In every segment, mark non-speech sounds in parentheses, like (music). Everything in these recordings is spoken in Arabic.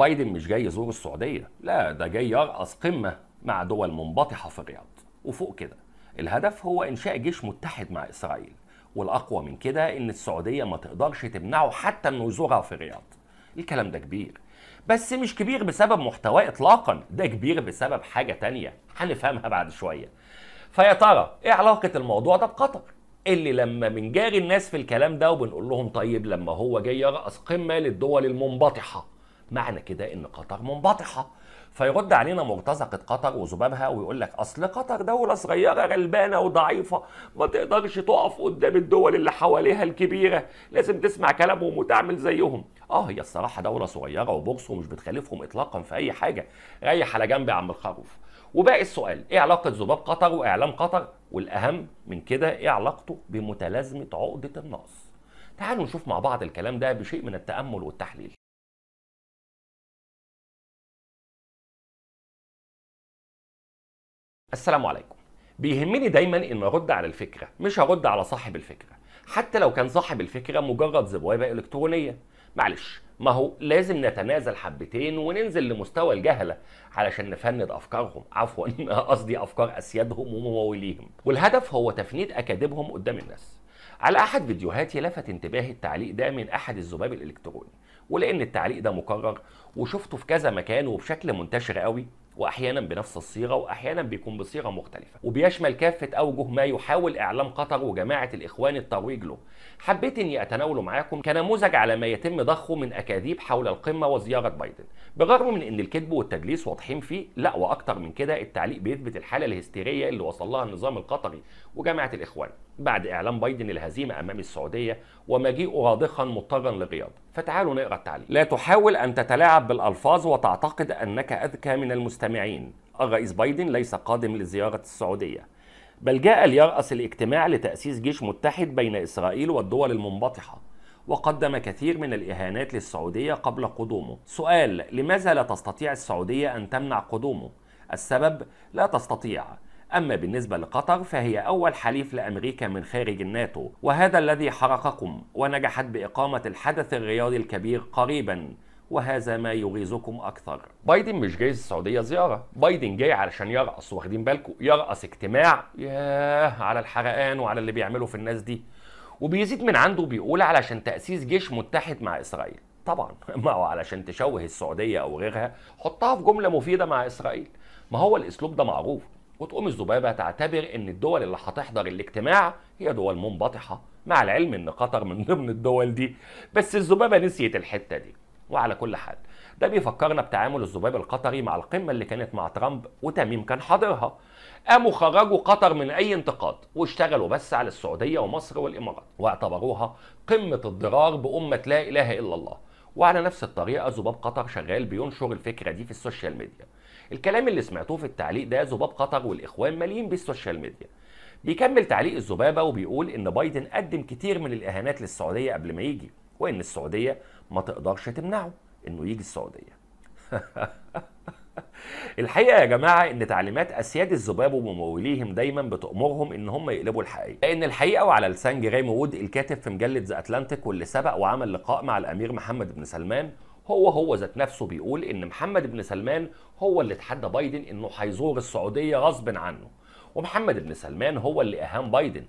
بايدن مش جاي يزور السعوديه لا ده جاي يرأس قمه مع دول منبطحه في الرياض وفوق كده الهدف هو انشاء جيش متحد مع اسرائيل والاقوى من كده ان السعوديه ما تقدرش تمنعه حتى انه يزورها في الرياض الكلام ده كبير بس مش كبير بسبب محتواه اطلاقا ده كبير بسبب حاجه تانية هنفهمها بعد شويه فيا ترى ايه علاقه الموضوع ده بقطر اللي لما بنجاري الناس في الكلام ده وبنقول لهم طيب لما هو جاي يرأس قمه للدول المنبطحه معنى كده ان قطر منبطحه فيرد علينا مرتزقة قطر وذبابها ويقول لك أصل قطر دولة صغيرة غلبانة وضعيفة ما تقدرش تقف قدام الدول اللي حواليها الكبيرة لازم تسمع كلامهم وتعمل زيهم آه هي الصراحة دولة صغيرة وبوكس ومش بتخالفهم إطلاقا في أي حاجة ريح على جنب يا عم الخروف وباقي السؤال إيه علاقة ذباب قطر وإعلام قطر والأهم من كده إيه علاقته بمتلازمة عقدة النقص تعالوا نشوف مع بعض الكلام ده بشيء من التأمل والتحليل السلام عليكم بيهمني دايما ان ارد على الفكره مش هرد على صاحب الفكره حتى لو كان صاحب الفكره مجرد زبوابه الكترونيه معلش ما هو لازم نتنازل حبتين وننزل لمستوى الجهله علشان نفند افكارهم عفوا (laughs) قصدي افكار اسيادهم ومموليهم والهدف هو تفنيد اكاذيبهم قدام الناس على احد فيديوهاتي لفت انتباهي التعليق ده من احد الذباب الالكتروني ولان التعليق ده مكرر وشفته في كذا مكان وبشكل منتشر قوي واحيانا بنفس الصيغه واحيانا بيكون بصيغه مختلفه وبيشمل كافه اوجه ما يحاول اعلام قطر وجماعه الاخوان الترويج له حبيت اني اتناوله معاكم كنموذج على ما يتم ضخه من اكاذيب حول القمه وزياره بايدن بالرغم من ان الكذب والتدليس واضحين فيه لا واكتر من كده التعليق بيثبت الحاله الهستيريه اللي وصل لها النظام القطري وجماعه الاخوان بعد إعلان بايدن الهزيمة أمام السعودية ومجيئه راضخا مضطرا للرياض فتعالوا نقرأ التعليق لا تحاول أن تتلاعب بالألفاظ وتعتقد أنك أذكى من المستمعين الرئيس بايدن ليس قادم لزيارة السعودية بل جاء ليرأس الاجتماع لتأسيس جيش متحد بين إسرائيل والدول المنبطحة وقدم كثير من الإهانات للسعودية قبل قدومه سؤال لماذا لا تستطيع السعودية أن تمنع قدومه؟ السبب لا تستطيع أما بالنسبة لقطر فهي أول حليف لأمريكا من خارج الناتو وهذا الذي حرقكم ونجحت بإقامة الحدث الرياضي الكبير قريبا وهذا ما يغيظكم اكثر. بايدن مش جاي السعوديه زياره، بايدن جاي علشان يرقص واخدين بالكم يرقص اجتماع ياه على الحرقان وعلى اللي بيعمله في الناس دي. وبيزيد من عنده بيقول علشان تاسيس جيش متحد مع اسرائيل. طبعا (laughs) ما هو علشان تشوه السعوديه او غيرها حطها في جمله مفيده مع اسرائيل. ما هو الاسلوب ده معروف وتقوم الذبابه تعتبر ان الدول اللي هتحضر الاجتماع هي دول منبطحه مع العلم ان قطر من ضمن الدول دي بس الذبابه نسيت الحته دي وعلى كل حال ده بيفكرنا بتعامل الذباب القطري مع القمه اللي كانت مع ترامب وتميم كان حاضرها قاموا خرجوا قطر من اي انتقاد واشتغلوا بس على السعوديه ومصر والامارات واعتبروها قمه الضرار بامه لا اله الا الله وعلى نفس الطريقه ذباب قطر شغال بينشر الفكره دي في السوشيال ميديا الكلام اللي سمعتوه في التعليق ده ذباب قطر والاخوان ماليين بالسوشيال ميديا بيكمل تعليق الذبابه وبيقول ان بايدن قدم كتير من الاهانات للسعوديه قبل ما يجي وان السعوديه ما تقدرش تمنعه انه يجي السعوديه (laughs) الحقيقه يا جماعه ان تعليمات اسياد الذباب ومموليهم دايما بتامرهم ان هم يقلبوا الحقيقه لان الحقيقه وعلى لسان جريم وود الكاتب في مجله ذا اتلانتيك واللي سبق وعمل لقاء مع الامير محمد بن سلمان هو هو ذات نفسه بيقول ان محمد بن سلمان هو اللي اتحدى بايدن انه هيزور السعوديه غصب عنه ومحمد بن سلمان هو اللي اهان بايدن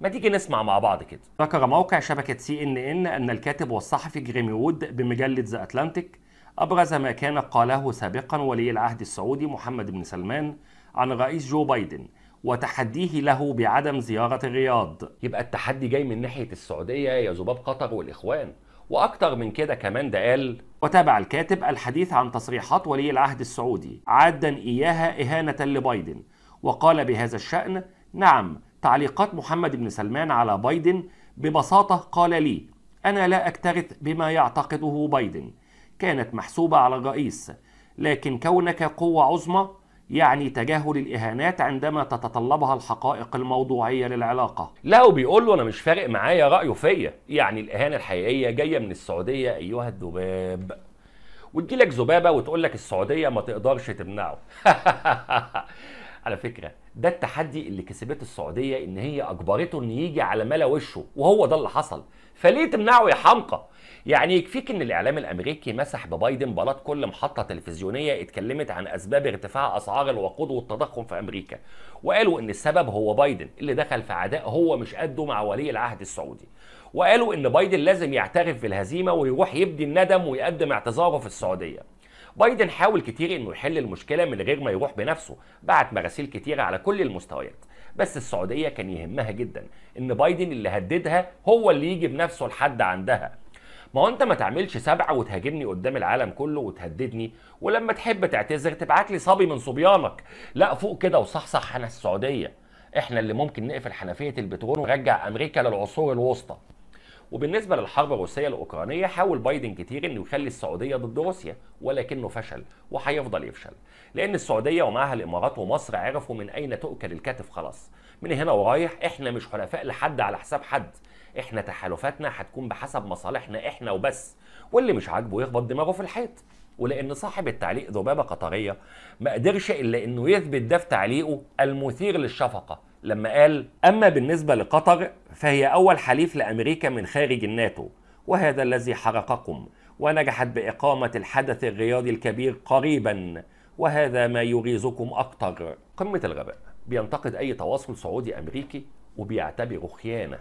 ما تيجي نسمع مع بعض كده ذكر موقع شبكة سي ان ان ان الكاتب والصحفي جريمي وود بمجلة ذا اتلانتيك ابرز ما كان قاله سابقا ولي العهد السعودي محمد بن سلمان عن الرئيس جو بايدن وتحديه له بعدم زيارة الرياض يبقى التحدي جاي من ناحية السعودية يا ذباب قطر والإخوان واكتر من كده كمان ده قال وتابع الكاتب الحديث عن تصريحات ولي العهد السعودي عادا اياها اهانه لبايدن وقال بهذا الشان نعم تعليقات محمد بن سلمان على بايدن ببساطه قال لي انا لا اكترث بما يعتقده بايدن كانت محسوبه على الرئيس لكن كونك قوه عظمى يعني تجاهل الإهانات عندما تتطلبها الحقائق الموضوعية للعلاقة لا وبيقول له أنا مش فارق معايا رأيه فيا يعني الإهانة الحقيقية جاية من السعودية أيها الذباب وتجيلك ذبابة وتقول لك السعودية ما تقدرش تمنعه (laughs) على فكرة ده التحدي اللي كسبته السعوديه ان هي اجبرته ان يجي على ملا وشه وهو ده اللي حصل فليه تمنعه يا حمقى يعني يكفيك ان الاعلام الامريكي مسح ببايدن بلاط كل محطه تلفزيونيه اتكلمت عن اسباب ارتفاع اسعار الوقود والتضخم في امريكا وقالوا ان السبب هو بايدن اللي دخل في عداء هو مش قده مع ولي العهد السعودي وقالوا ان بايدن لازم يعترف بالهزيمه ويروح يبدي الندم ويقدم اعتذاره في السعوديه بايدن حاول كتير انه يحل المشكله من غير ما يروح بنفسه بعت مراسيل كتيره على كل المستويات بس السعوديه كان يهمها جدا ان بايدن اللي هددها هو اللي يجي بنفسه لحد عندها ما هو انت ما تعملش سبعه وتهاجمني قدام العالم كله وتهددني ولما تحب تعتذر تبعت لي صبي من صبيانك لا فوق كده وصحصح انا السعوديه احنا اللي ممكن نقفل حنفيه البترول ونرجع امريكا للعصور الوسطى وبالنسبه للحرب الروسيه الاوكرانيه حاول بايدن كتير انه يخلي السعوديه ضد روسيا ولكنه فشل وهيفضل يفشل لان السعوديه ومعها الامارات ومصر عرفوا من اين تؤكل الكتف خلاص من هنا ورايح احنا مش حلفاء لحد على حساب حد احنا تحالفاتنا هتكون بحسب مصالحنا احنا وبس واللي مش عاجبه يخبط دماغه في الحيط ولان صاحب التعليق ذبابه قطريه ما قدرش الا انه يثبت ده في تعليقه المثير للشفقه لما قال أما بالنسبة لقطر فهي أول حليف لأمريكا من خارج الناتو وهذا الذي حرقكم ونجحت بإقامة الحدث الرياضي الكبير قريبا وهذا ما يغيظكم أكثر قمة الغباء بينتقد أي تواصل سعودي أمريكي وبيعتبره خيانة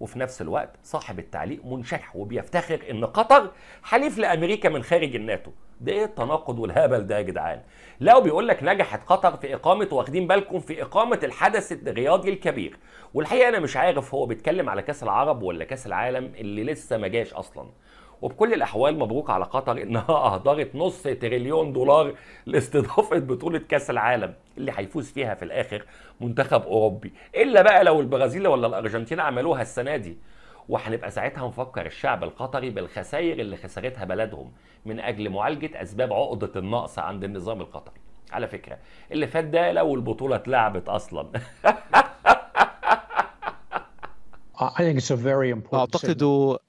وفي نفس الوقت صاحب التعليق منشح وبيفتخر ان قطر حليف لامريكا من خارج الناتو ده ايه التناقض والهبل ده يا جدعان لو بيقول لك نجحت قطر في اقامه واخدين بالكم في اقامه الحدث الرياضي الكبير والحقيقه انا مش عارف هو بيتكلم على كاس العرب ولا كاس العالم اللي لسه ما جاش اصلا وبكل الاحوال مبروك على قطر انها (laughs) اهدرت نص تريليون دولار لاستضافه بطوله كاس العالم اللي هيفوز فيها في الاخر منتخب اوروبي الا بقى لو البرازيل ولا الارجنتين عملوها السنه دي وهنبقى ساعتها نفكر الشعب القطري بالخسائر اللي خسرتها بلدهم من اجل معالجه اسباب عقده النقص عند النظام القطري على فكره اللي فات ده لو البطوله اتلعبت اصلا (laughs) أعتقد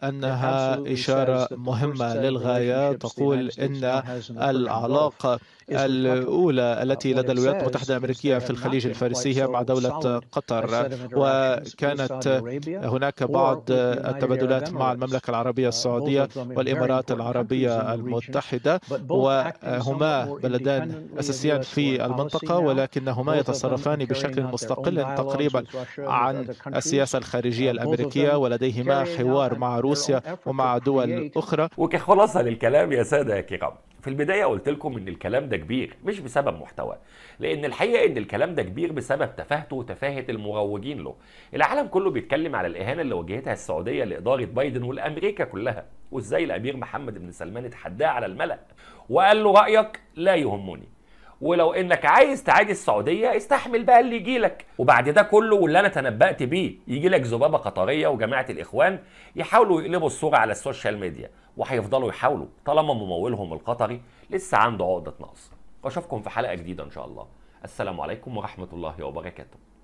أنها إشارة مهمة للغاية تقول إن العلاقة الأولى التي لدى الولايات المتحدة الأمريكية في الخليج الفارسي هي مع دولة قطر وكانت هناك بعض التبادلات مع المملكة العربية uh, السعودية والإمارات العربية المتحدة وهما بلدان أساسيان في المنطقة ولكنهما يتصرفان بشكل مستقل تقريبا عن السياسة الخارجية uh, الأمريكية ولديهما حوار مع روسيا ومع دول أخرى وكخلاصة للكلام يا سادة الكرام في البداية قلت لكم إن الكلام ده كبير مش بسبب محتوى لأن الحقيقة إن الكلام ده كبير بسبب تفاهته وتفاهة المروجين له العالم كله بيتكلم على الإهانة اللي واجهتها السعودية لإدارة بايدن والأمريكا كلها وإزاي الأمير محمد بن سلمان اتحداه على الملأ وقال له رأيك لا يهمني ولو انك عايز تعادي السعوديه استحمل بقى اللي يجي لك وبعد ده كله واللي انا تنبأت بيه يجي لك ذبابه قطريه وجماعه الاخوان يحاولوا يقلبوا الصوره على السوشيال ميديا وهيفضلوا يحاولوا طالما ممولهم القطري لسه عنده عقده نقص واشوفكم في حلقه جديده ان شاء الله السلام عليكم ورحمه الله وبركاته